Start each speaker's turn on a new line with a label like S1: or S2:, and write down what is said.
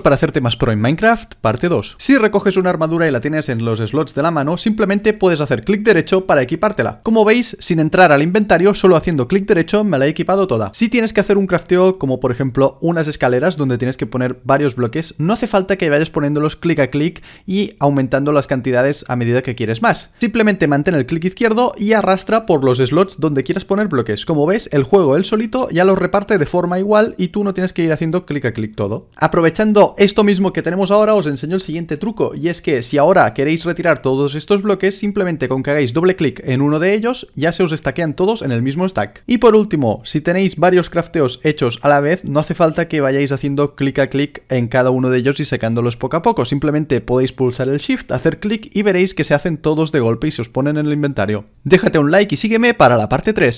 S1: para hacerte más pro en Minecraft, parte 2. Si recoges una armadura y la tienes en los slots de la mano, simplemente puedes hacer clic derecho para equipártela. Como veis, sin entrar al inventario, solo haciendo clic derecho me la he equipado toda. Si tienes que hacer un crafteo, como por ejemplo unas escaleras donde tienes que poner varios bloques, no hace falta que vayas poniéndolos clic a clic y aumentando las cantidades a medida que quieres más. Simplemente mantén el clic izquierdo y arrastra por los slots donde quieras poner bloques. Como ves, el juego él solito ya los reparte de forma igual y tú no tienes que ir haciendo clic a clic todo. Aprovechando esto mismo que tenemos ahora, os enseño el siguiente truco, y es que si ahora queréis retirar todos estos bloques, simplemente con que hagáis doble clic en uno de ellos, ya se os estaquean todos en el mismo stack. Y por último, si tenéis varios crafteos hechos a la vez, no hace falta que vayáis haciendo clic a clic en cada uno de ellos y secándolos poco a poco, simplemente podéis pulsar el shift, hacer clic y veréis que se hacen todos de golpe y se os ponen en el inventario. Déjate un like y sígueme para la parte 3.